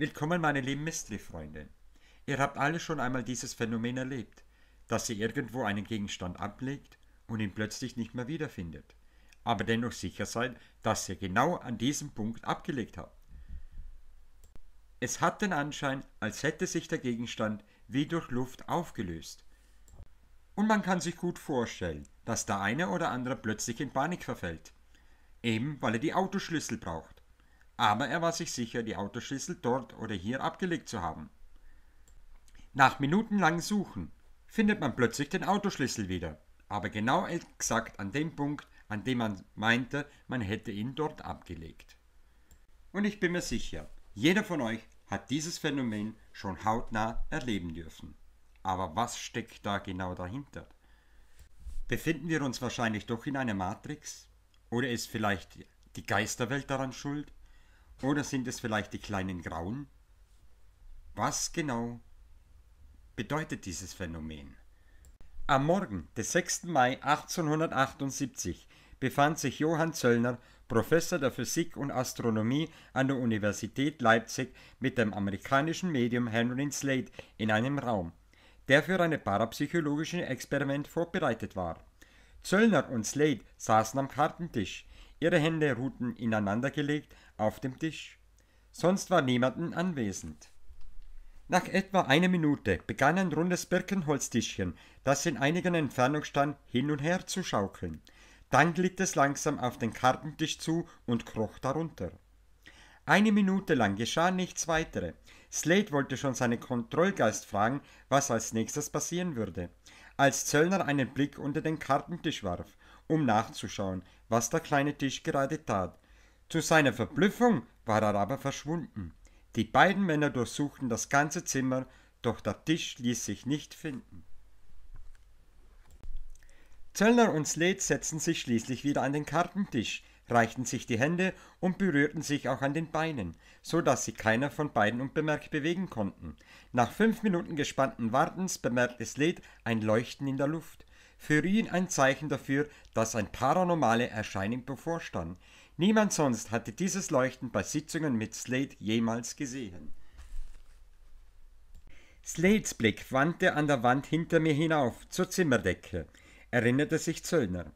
Willkommen, meine lieben mistli freunde Ihr habt alle schon einmal dieses Phänomen erlebt, dass ihr irgendwo einen Gegenstand ablegt und ihn plötzlich nicht mehr wiederfindet, aber dennoch sicher seid, dass ihr genau an diesem Punkt abgelegt habt. Es hat den Anschein, als hätte sich der Gegenstand wie durch Luft aufgelöst. Und man kann sich gut vorstellen, dass der eine oder andere plötzlich in Panik verfällt, eben weil er die Autoschlüssel braucht aber er war sich sicher, die Autoschlüssel dort oder hier abgelegt zu haben. Nach minutenlangem Suchen findet man plötzlich den Autoschlüssel wieder, aber genau exakt an dem Punkt, an dem man meinte, man hätte ihn dort abgelegt. Und ich bin mir sicher, jeder von euch hat dieses Phänomen schon hautnah erleben dürfen. Aber was steckt da genau dahinter? Befinden wir uns wahrscheinlich doch in einer Matrix? Oder ist vielleicht die Geisterwelt daran schuld? Oder sind es vielleicht die kleinen Grauen? Was genau bedeutet dieses Phänomen? Am Morgen des 6. Mai 1878 befand sich Johann Zöllner, Professor der Physik und Astronomie an der Universität Leipzig, mit dem amerikanischen Medium Henry Slade in einem Raum, der für ein parapsychologisches Experiment vorbereitet war. Zöllner und Slade saßen am Kartentisch, ihre Hände ruhten ineinandergelegt auf dem Tisch. Sonst war niemanden anwesend. Nach etwa einer Minute begann ein rundes Birkenholztischchen, das in einiger Entfernung stand, hin und her zu schaukeln. Dann glitt es langsam auf den Kartentisch zu und kroch darunter. Eine Minute lang geschah nichts weitere. Slade wollte schon seinen Kontrollgeist fragen, was als nächstes passieren würde, als Zöllner einen Blick unter den Kartentisch warf, um nachzuschauen, was der kleine Tisch gerade tat, zu seiner Verblüffung war er aber verschwunden. Die beiden Männer durchsuchten das ganze Zimmer, doch der Tisch ließ sich nicht finden. Zöllner und Slade setzten sich schließlich wieder an den Kartentisch, reichten sich die Hände und berührten sich auch an den Beinen, so dass sie keiner von beiden unbemerkt bewegen konnten. Nach fünf Minuten gespannten Wartens bemerkte Slade ein Leuchten in der Luft. Für ihn ein Zeichen dafür, dass ein paranormale Erscheinung bevorstand. Niemand sonst hatte dieses Leuchten bei Sitzungen mit Slade jemals gesehen. Slades Blick wandte an der Wand hinter mir hinauf zur Zimmerdecke, erinnerte sich Zöllner.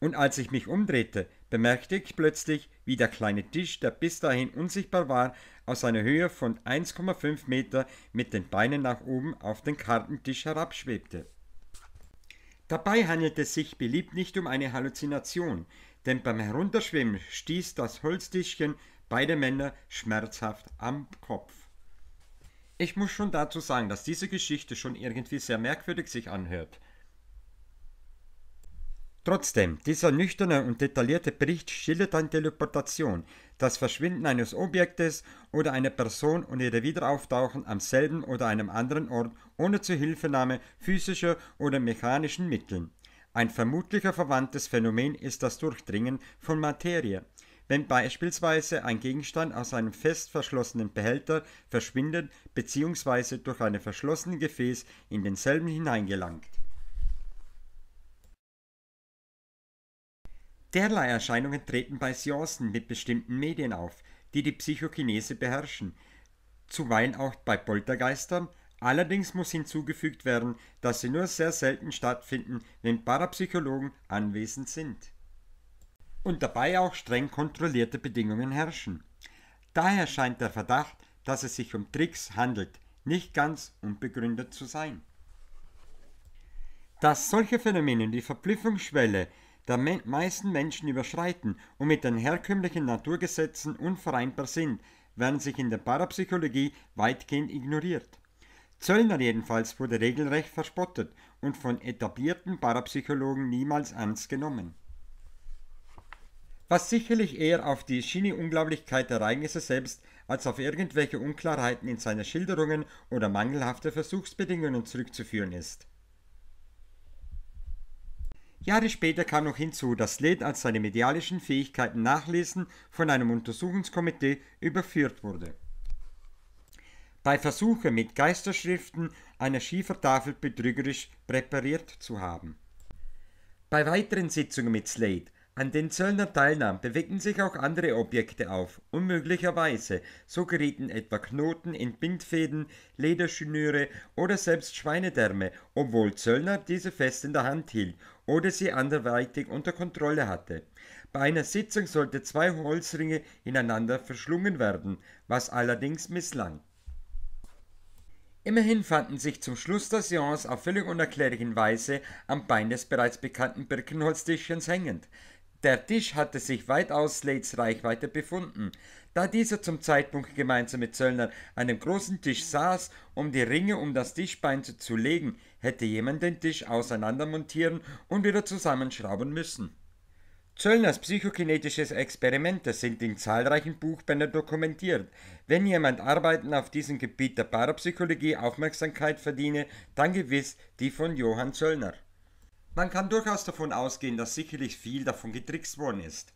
Und als ich mich umdrehte, bemerkte ich plötzlich, wie der kleine Tisch, der bis dahin unsichtbar war, aus einer Höhe von 1,5 Meter mit den Beinen nach oben auf den Kartentisch herabschwebte. Dabei handelte es sich beliebt nicht um eine Halluzination, denn beim Herunterschwimmen stieß das Holztischchen beide Männer schmerzhaft am Kopf. Ich muss schon dazu sagen, dass diese Geschichte schon irgendwie sehr merkwürdig sich anhört. Trotzdem, dieser nüchterne und detaillierte Bericht schildert eine Teleportation, das Verschwinden eines Objektes oder einer Person und ihre Wiederauftauchen am selben oder einem anderen Ort ohne Zuhilfenahme physischer oder mechanischen Mitteln. Ein vermutlicher verwandtes Phänomen ist das Durchdringen von Materie. Wenn beispielsweise ein Gegenstand aus einem fest verschlossenen Behälter verschwindet bzw. durch ein verschlossenes Gefäß in denselben hineingelangt. Derlei Erscheinungen treten bei Seancen mit bestimmten Medien auf, die die Psychokinese beherrschen, zuweilen auch bei Poltergeistern, Allerdings muss hinzugefügt werden, dass sie nur sehr selten stattfinden, wenn Parapsychologen anwesend sind. Und dabei auch streng kontrollierte Bedingungen herrschen. Daher scheint der Verdacht, dass es sich um Tricks handelt, nicht ganz unbegründet zu sein. Dass solche Phänomene die Verblüffungsschwelle der me meisten Menschen überschreiten und mit den herkömmlichen Naturgesetzen unvereinbar sind, werden sich in der Parapsychologie weitgehend ignoriert. Zöllner jedenfalls wurde regelrecht verspottet und von etablierten Parapsychologen niemals ernst genommen. Was sicherlich eher auf die schiene Unglaublichkeit der Ereignisse selbst als auf irgendwelche Unklarheiten in seinen Schilderungen oder mangelhafte Versuchsbedingungen zurückzuführen ist. Jahre später kam noch hinzu, dass Led als seine medialischen Fähigkeiten nachlesen von einem Untersuchungskomitee überführt wurde bei Versuche mit Geisterschriften eine Schiefertafel betrügerisch präpariert zu haben. Bei weiteren Sitzungen mit Slade, an denen Zöllner teilnahm, bewegten sich auch andere Objekte auf, unmöglicherweise. So gerieten etwa Knoten in Bindfäden, Lederschnüre oder selbst Schweinedärme, obwohl Zöllner diese fest in der Hand hielt oder sie anderweitig unter Kontrolle hatte. Bei einer Sitzung sollte zwei Holzringe ineinander verschlungen werden, was allerdings misslang. Immerhin fanden sich zum Schluss der Seance auf völlig unerklärlichen Weise am Bein des bereits bekannten Birkenholztischchens hängend. Der Tisch hatte sich weitaus Slates Reichweite befunden, da dieser zum Zeitpunkt gemeinsam mit Zöllner an dem großen Tisch saß, um die Ringe um das Tischbein zu, zu legen, hätte jemand den Tisch auseinander montieren und wieder zusammenschrauben müssen. Zöllners psychokinetisches Experimente sind in zahlreichen Buchbänden dokumentiert. Wenn jemand Arbeiten auf diesem Gebiet der Parapsychologie Aufmerksamkeit verdiene, dann gewiss die von Johann Zöllner. Man kann durchaus davon ausgehen, dass sicherlich viel davon getrickst worden ist,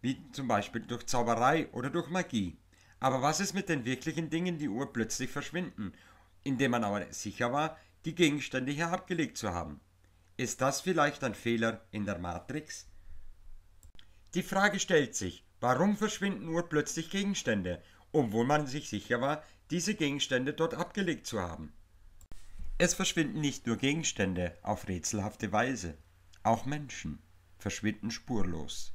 wie zum Beispiel durch Zauberei oder durch Magie. Aber was ist mit den wirklichen Dingen, die urplötzlich verschwinden, indem man aber sicher war, die Gegenstände hier abgelegt zu haben? Ist das vielleicht ein Fehler in der Matrix? Die Frage stellt sich, warum verschwinden urplötzlich Gegenstände, obwohl man sich sicher war, diese Gegenstände dort abgelegt zu haben? Es verschwinden nicht nur Gegenstände auf rätselhafte Weise, auch Menschen verschwinden spurlos.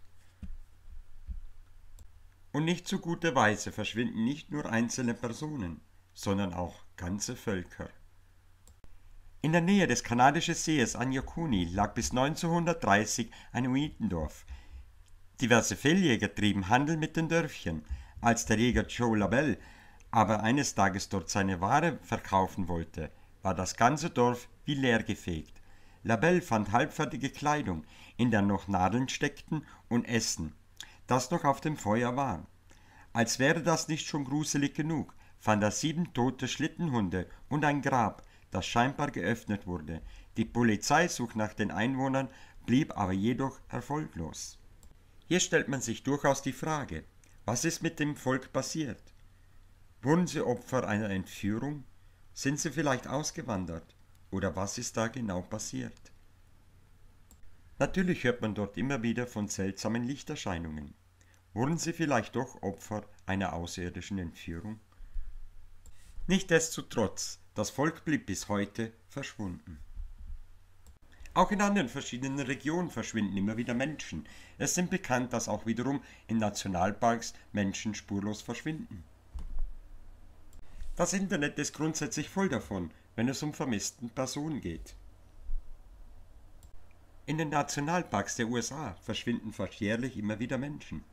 Und nicht zu guter Weise verschwinden nicht nur einzelne Personen, sondern auch ganze Völker. In der Nähe des kanadischen Sees Anyakuni lag bis 1930 ein Uitendorf, Diverse Fehljäger trieben Handel mit den Dörfchen. Als der Jäger Joe Labelle aber eines Tages dort seine Ware verkaufen wollte, war das ganze Dorf wie leer gefegt. Labelle fand halbfertige Kleidung, in der noch Nadeln steckten und Essen, das noch auf dem Feuer war. Als wäre das nicht schon gruselig genug, fand er sieben tote Schlittenhunde und ein Grab, das scheinbar geöffnet wurde. Die Polizei nach den Einwohnern, blieb aber jedoch erfolglos. Hier stellt man sich durchaus die Frage, was ist mit dem Volk passiert? Wurden sie Opfer einer Entführung? Sind sie vielleicht ausgewandert? Oder was ist da genau passiert? Natürlich hört man dort immer wieder von seltsamen Lichterscheinungen. Wurden sie vielleicht doch Opfer einer außerirdischen Entführung? Nichtsdestotrotz, das Volk blieb bis heute verschwunden. Auch in anderen verschiedenen Regionen verschwinden immer wieder Menschen. Es sind bekannt, dass auch wiederum in Nationalparks Menschen spurlos verschwinden. Das Internet ist grundsätzlich voll davon, wenn es um vermissten Personen geht. In den Nationalparks der USA verschwinden fast jährlich immer wieder Menschen.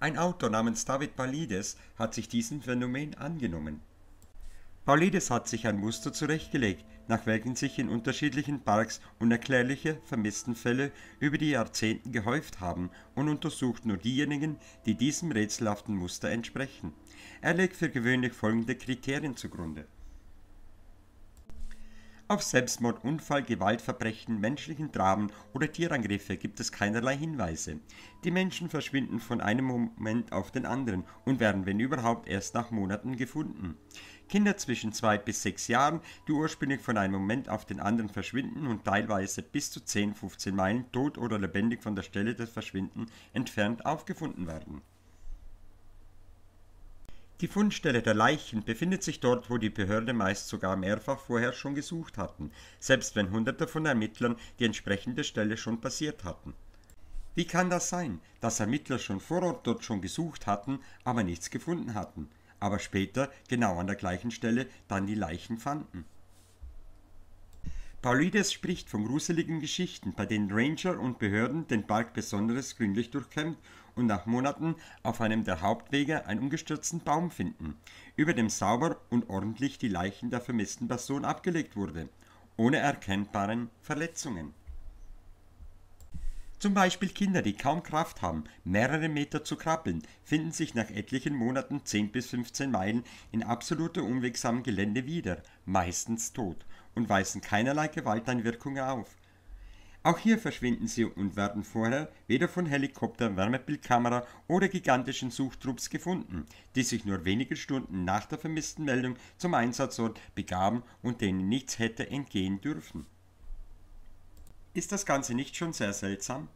Ein Autor namens David Balides hat sich diesem Phänomen angenommen. Paulides hat sich ein Muster zurechtgelegt, nach welchem sich in unterschiedlichen Parks unerklärliche Vermisstenfälle über die Jahrzehnten gehäuft haben und untersucht nur diejenigen, die diesem rätselhaften Muster entsprechen. Er legt für gewöhnlich folgende Kriterien zugrunde auf Selbstmord, Unfall, Gewaltverbrechen, menschlichen Dramen oder Tierangriffe gibt es keinerlei Hinweise. Die Menschen verschwinden von einem Moment auf den anderen und werden, wenn überhaupt, erst nach Monaten gefunden. Kinder zwischen zwei bis sechs Jahren, die ursprünglich von einem Moment auf den anderen verschwinden und teilweise bis zu 10, 15 Meilen tot oder lebendig von der Stelle des Verschwinden entfernt aufgefunden werden. Die Fundstelle der Leichen befindet sich dort, wo die Behörde meist sogar mehrfach vorher schon gesucht hatten, selbst wenn Hunderte von Ermittlern die entsprechende Stelle schon passiert hatten. Wie kann das sein, dass Ermittler schon vor Ort dort schon gesucht hatten, aber nichts gefunden hatten, aber später genau an der gleichen Stelle dann die Leichen fanden? Paulides spricht von gruseligen Geschichten, bei denen Ranger und Behörden den Park besonders gründlich durchkämmt und nach Monaten auf einem der Hauptwege einen umgestürzten Baum finden, über dem sauber und ordentlich die Leichen der vermissten Person abgelegt wurde, ohne erkennbaren Verletzungen. Zum Beispiel Kinder, die kaum Kraft haben, mehrere Meter zu krabbeln, finden sich nach etlichen Monaten 10 bis 15 Meilen in absoluter unwegsamem Gelände wieder, meistens tot und weisen keinerlei Gewalteinwirkungen auf. Auch hier verschwinden sie und werden vorher weder von Helikopter, Wärmebildkamera oder gigantischen Suchtrupps gefunden, die sich nur wenige Stunden nach der vermissten Meldung zum Einsatzort begaben und denen nichts hätte entgehen dürfen. Ist das Ganze nicht schon sehr seltsam?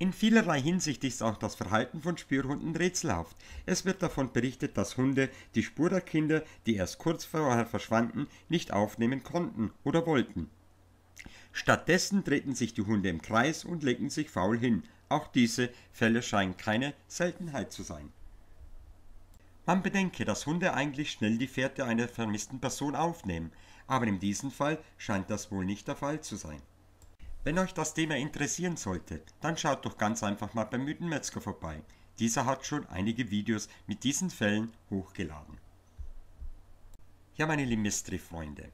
In vielerlei Hinsicht ist auch das Verhalten von Spürhunden rätselhaft. Es wird davon berichtet, dass Hunde die Spur der Kinder, die erst kurz vorher verschwanden, nicht aufnehmen konnten oder wollten. Stattdessen drehten sich die Hunde im Kreis und legten sich faul hin. Auch diese Fälle scheinen keine Seltenheit zu sein. Man bedenke, dass Hunde eigentlich schnell die Fährte einer vermissten Person aufnehmen, aber in diesem Fall scheint das wohl nicht der Fall zu sein. Wenn euch das Thema interessieren sollte, dann schaut doch ganz einfach mal beim müden Metzger vorbei. Dieser hat schon einige Videos mit diesen Fällen hochgeladen. Ja, meine Limistri-Freunde,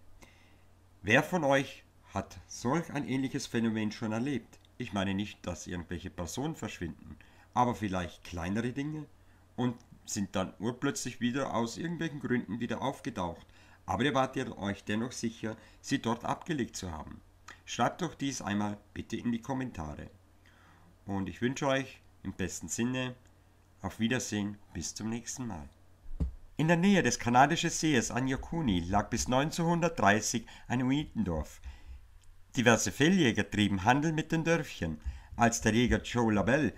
wer von euch hat solch ein ähnliches Phänomen schon erlebt? Ich meine nicht, dass irgendwelche Personen verschwinden, aber vielleicht kleinere Dinge und sind dann urplötzlich wieder aus irgendwelchen Gründen wieder aufgetaucht. Aber ihr wart ihr euch dennoch sicher, sie dort abgelegt zu haben. Schreibt doch dies einmal bitte in die Kommentare. Und ich wünsche euch im besten Sinne auf Wiedersehen, bis zum nächsten Mal. In der Nähe des kanadischen Sees an Anjakuni lag bis 1930 ein Uitendorf. Diverse Felljäger trieben Handel mit den Dörfchen. Als der Jäger Joe Labelle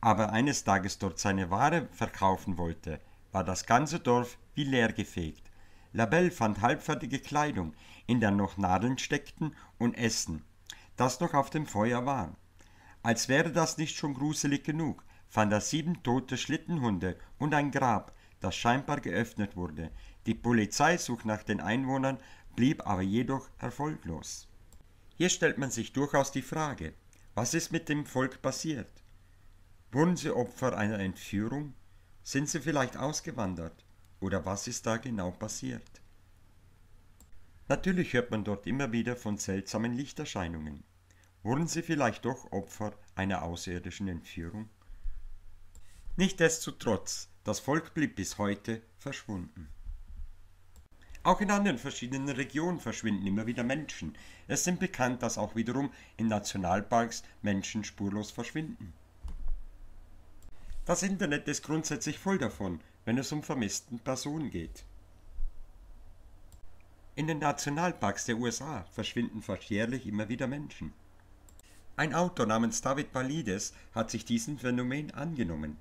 aber eines Tages dort seine Ware verkaufen wollte, war das ganze Dorf wie leer gefegt. Labelle fand halbfertige Kleidung, in der noch Nadeln steckten, und Essen, das noch auf dem Feuer war. Als wäre das nicht schon gruselig genug, fand er sieben tote Schlittenhunde und ein Grab, das scheinbar geöffnet wurde. Die Polizei nach den Einwohnern, blieb aber jedoch erfolglos. Hier stellt man sich durchaus die Frage, was ist mit dem Volk passiert? Wurden sie Opfer einer Entführung? Sind sie vielleicht ausgewandert? Oder was ist da genau passiert? Natürlich hört man dort immer wieder von seltsamen Lichterscheinungen. Wurden sie vielleicht doch Opfer einer außerirdischen Entführung? Nichtsdestotrotz, das Volk blieb bis heute verschwunden. Auch in anderen verschiedenen Regionen verschwinden immer wieder Menschen. Es sind bekannt, dass auch wiederum in Nationalparks Menschen spurlos verschwinden. Das Internet ist grundsätzlich voll davon, wenn es um vermissten Personen geht. In den Nationalparks der USA verschwinden fast jährlich immer wieder Menschen. Ein Autor namens David Paulides hat sich diesem Phänomen angenommen.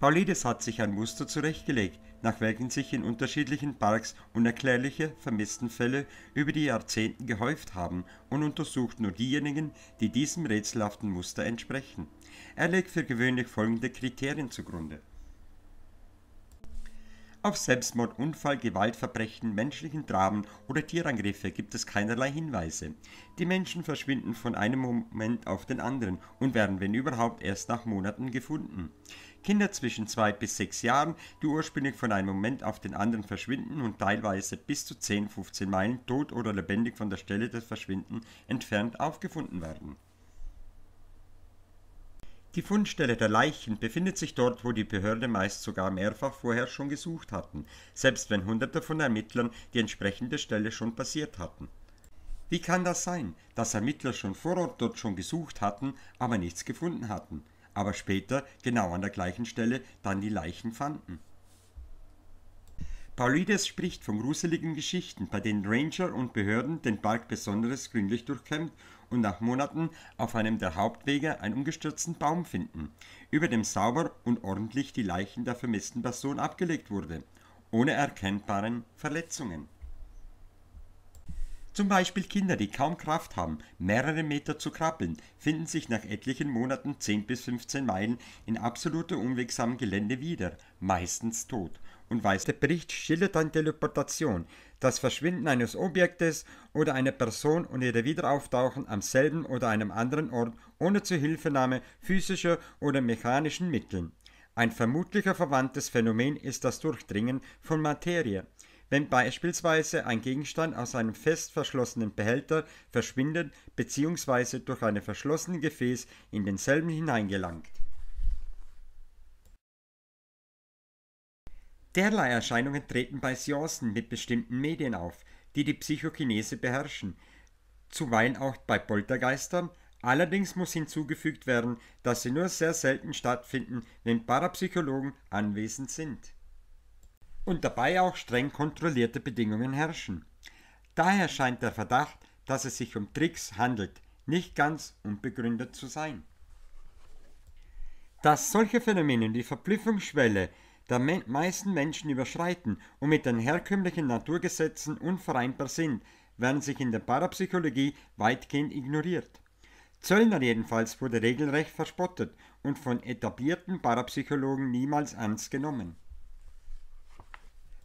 Paulides hat sich ein Muster zurechtgelegt, nach welchem sich in unterschiedlichen Parks unerklärliche Vermisstenfälle über die Jahrzehnte gehäuft haben und untersucht nur diejenigen, die diesem rätselhaften Muster entsprechen. Er legt für gewöhnlich folgende Kriterien zugrunde. Auf Selbstmord, Unfall, Gewaltverbrechen, menschlichen Dramen oder Tierangriffe gibt es keinerlei Hinweise. Die Menschen verschwinden von einem Moment auf den anderen und werden, wenn überhaupt, erst nach Monaten gefunden. Kinder zwischen zwei bis sechs Jahren, die ursprünglich von einem Moment auf den anderen verschwinden und teilweise bis zu 10, 15 Meilen tot oder lebendig von der Stelle des Verschwinden entfernt aufgefunden werden. Die Fundstelle der Leichen befindet sich dort, wo die Behörde meist sogar mehrfach vorher schon gesucht hatten, selbst wenn Hunderte von Ermittlern die entsprechende Stelle schon passiert hatten. Wie kann das sein, dass Ermittler schon vor Ort dort schon gesucht hatten, aber nichts gefunden hatten, aber später genau an der gleichen Stelle dann die Leichen fanden? Paulides spricht von gruseligen Geschichten, bei denen Ranger und Behörden den Park besonders gründlich durchkämmt und nach Monaten auf einem der Hauptwege einen umgestürzten Baum finden, über dem sauber und ordentlich die Leichen der vermissten Person abgelegt wurde, ohne erkennbaren Verletzungen. Zum Beispiel Kinder, die kaum Kraft haben, mehrere Meter zu krabbeln, finden sich nach etlichen Monaten 10 bis 15 Meilen in absolut unwegsamem Gelände wieder, meistens tot und weist. Der Bericht schildert dann Teleportation, das Verschwinden eines Objektes oder einer Person und ihre Wiederauftauchen am selben oder einem anderen Ort ohne Zuhilfenahme physischer oder mechanischen Mitteln. Ein vermutlicher verwandtes Phänomen ist das Durchdringen von Materie. Wenn beispielsweise ein Gegenstand aus einem fest verschlossenen Behälter verschwindet bzw. durch ein verschlossenes Gefäß in denselben hineingelangt. Derlei Erscheinungen treten bei Seancen mit bestimmten Medien auf, die die Psychokinese beherrschen, zuweilen auch bei Poltergeistern, allerdings muss hinzugefügt werden, dass sie nur sehr selten stattfinden, wenn Parapsychologen anwesend sind. Und dabei auch streng kontrollierte Bedingungen herrschen. Daher scheint der Verdacht, dass es sich um Tricks handelt, nicht ganz unbegründet zu sein. Dass solche Phänomene die Verblüffungsschwelle der me meisten Menschen überschreiten und mit den herkömmlichen Naturgesetzen unvereinbar sind, werden sich in der Parapsychologie weitgehend ignoriert. Zöllner jedenfalls wurde regelrecht verspottet und von etablierten Parapsychologen niemals ernst genommen.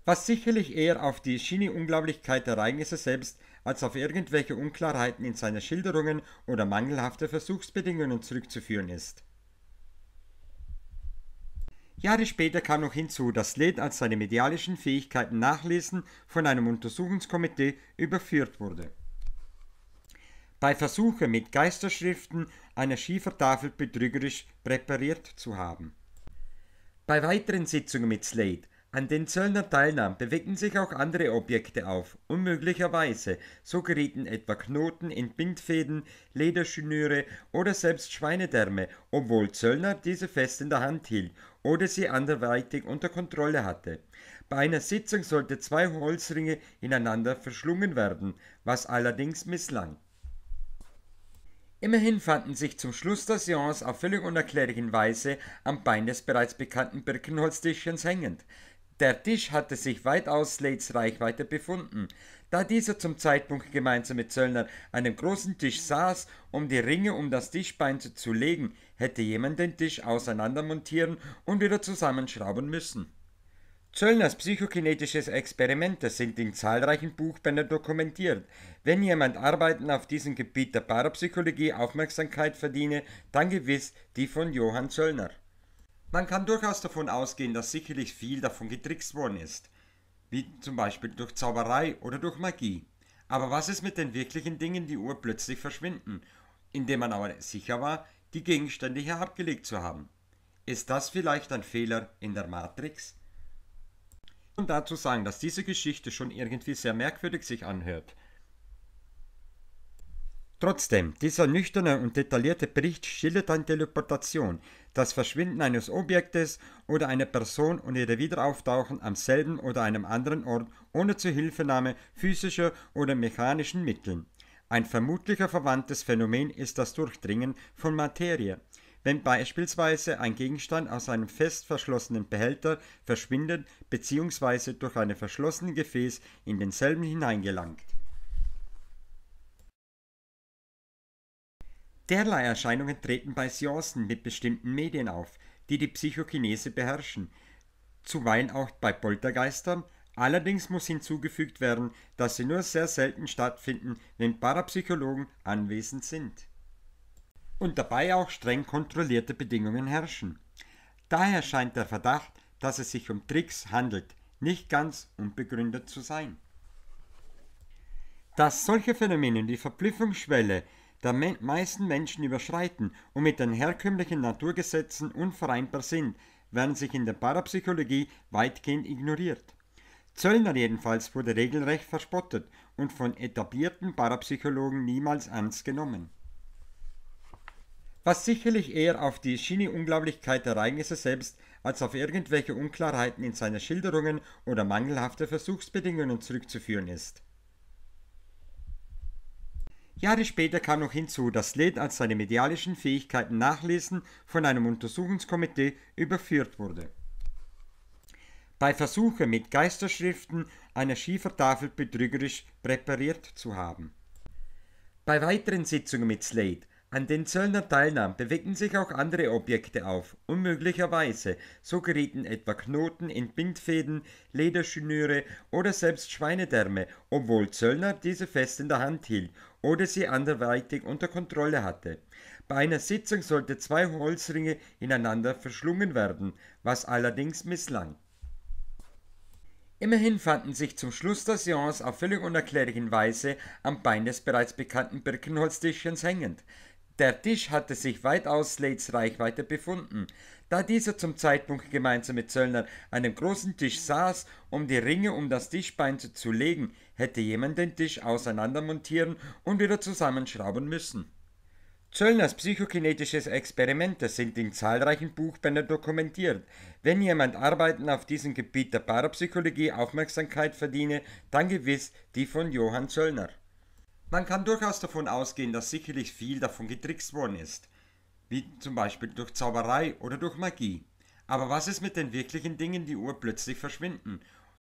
Was sicherlich eher auf die schiene Unglaublichkeit der Ereignisse selbst als auf irgendwelche Unklarheiten in seinen Schilderungen oder mangelhafte Versuchsbedingungen zurückzuführen ist. Jahre später kam noch hinzu, dass Led als seine medialischen Fähigkeiten nachlesen von einem Untersuchungskomitee überführt wurde. Bei Versuche mit Geisterschriften einer Schiefertafel betrügerisch präpariert zu haben. Bei weiteren Sitzungen mit Slade, an denen Zöllner teilnahm, bewegten sich auch andere Objekte auf, unmöglicherweise. So gerieten etwa Knoten in Bindfäden, Lederschnüre oder selbst Schweinedärme, obwohl Zöllner diese fest in der Hand hielt oder sie anderweitig unter Kontrolle hatte. Bei einer Sitzung sollte zwei Holzringe ineinander verschlungen werden, was allerdings misslang. Immerhin fanden sich zum Schluss der Seance auf völlig unerklärlichen Weise am Bein des bereits bekannten Birkenholztischchens hängend. Der Tisch hatte sich weitaus Slates Reichweite befunden, da dieser zum Zeitpunkt gemeinsam mit Zöllner an dem großen Tisch saß, um die Ringe um das Tischbein zu legen, hätte jemand den Tisch auseinandermontieren und wieder zusammenschrauben müssen. Zöllners psychokinetisches Experimente sind in zahlreichen Buchbänden dokumentiert. Wenn jemand Arbeiten auf diesem Gebiet der Parapsychologie Aufmerksamkeit verdiene, dann gewiss die von Johann Zöllner. Man kann durchaus davon ausgehen, dass sicherlich viel davon getrickst worden ist, wie zum Beispiel durch Zauberei oder durch Magie. Aber was ist mit den wirklichen Dingen, die urplötzlich verschwinden, indem man aber sicher war, die Gegenstände hier abgelegt zu haben. Ist das vielleicht ein Fehler in der Matrix? Und dazu sagen, dass diese Geschichte schon irgendwie sehr merkwürdig sich anhört. Trotzdem, dieser nüchterne und detaillierte Bericht schildert eine Teleportation, das Verschwinden eines Objektes oder einer Person und ihre Wiederauftauchen am selben oder einem anderen Ort ohne Zuhilfenahme physischer oder mechanischen Mitteln. Ein vermutlicher verwandtes Phänomen ist das Durchdringen von Materie. Wenn beispielsweise ein Gegenstand aus einem fest verschlossenen Behälter verschwindet bzw. durch ein verschlossenes Gefäß in denselben hineingelangt. Derlei Erscheinungen treten bei Seancen mit bestimmten Medien auf, die die Psychokinese beherrschen, zuweilen auch bei Poltergeistern, Allerdings muss hinzugefügt werden, dass sie nur sehr selten stattfinden, wenn Parapsychologen anwesend sind. Und dabei auch streng kontrollierte Bedingungen herrschen. Daher scheint der Verdacht, dass es sich um Tricks handelt, nicht ganz unbegründet zu sein. Dass solche Phänomene die Verblüffungsschwelle der me meisten Menschen überschreiten und mit den herkömmlichen Naturgesetzen unvereinbar sind, werden sich in der Parapsychologie weitgehend ignoriert. Zöllner jedenfalls wurde regelrecht verspottet und von etablierten Parapsychologen niemals ernst genommen. Was sicherlich eher auf die schiene Unglaublichkeit der Ereignisse selbst als auf irgendwelche Unklarheiten in seinen Schilderungen oder mangelhafte Versuchsbedingungen zurückzuführen ist. Jahre später kam noch hinzu, dass Led als seine medialischen Fähigkeiten nachlesen von einem Untersuchungskomitee überführt wurde bei Versuche mit Geisterschriften eine Schiefertafel betrügerisch präpariert zu haben. Bei weiteren Sitzungen mit Slade, an denen Zöllner teilnahm, bewegten sich auch andere Objekte auf, unmöglicherweise. So gerieten etwa Knoten in Bindfäden, Lederschnüre oder selbst Schweinedärme, obwohl Zöllner diese fest in der Hand hielt oder sie anderweitig unter Kontrolle hatte. Bei einer Sitzung sollten zwei Holzringe ineinander verschlungen werden, was allerdings misslang. Immerhin fanden sich zum Schluss der Seance auf völlig unerklärlichen Weise am Bein des bereits bekannten Birkenholztischchens hängend. Der Tisch hatte sich weitaus Slates Reichweite befunden, da dieser zum Zeitpunkt gemeinsam mit Zöllner an dem großen Tisch saß, um die Ringe um das Tischbein zu, zu legen, hätte jemand den Tisch auseinandermontieren und wieder zusammenschrauben müssen. Zöllners psychokinetisches Experimente sind in zahlreichen Buchbänden dokumentiert. Wenn jemand Arbeiten auf diesem Gebiet der Parapsychologie Aufmerksamkeit verdiene, dann gewiss die von Johann Zöllner. Man kann durchaus davon ausgehen, dass sicherlich viel davon getrickst worden ist, wie zum Beispiel durch Zauberei oder durch Magie. Aber was ist mit den wirklichen Dingen, die urplötzlich verschwinden